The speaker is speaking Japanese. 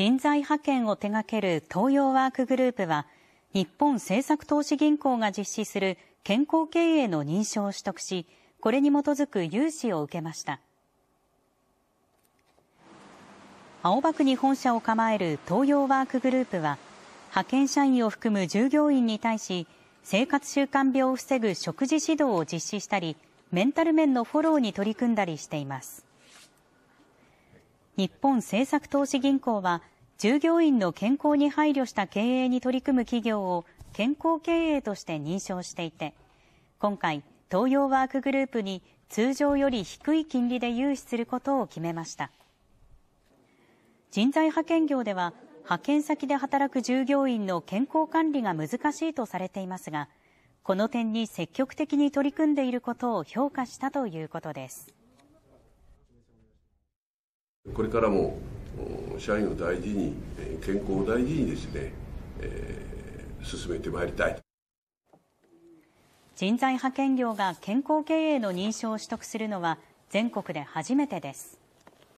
人材派遣を手掛ける東洋ワークグループは、日本政策投資銀行が実施する健康経営の認証を取得し、これに基づく融資を受けました。青葉区に本社を構える東洋ワークグループは、派遣社員を含む従業員に対し、生活習慣病を防ぐ食事指導を実施したり、メンタル面のフォローに取り組んだりしています。日本政策投資銀行は従業員の健康に配慮した経営に取り組む企業を健康経営として認証していて今回、東洋ワークグループに通常より低い金利で融資することを決めました人材派遣業では派遣先で働く従業員の健康管理が難しいとされていますがこの点に積極的に取り組んでいることを評価したということです。これからも社員を大事に、健康を大事にですね、進めてまいりたい。人材派遣業が健康経営の認証を取得するのは全国で初めてです。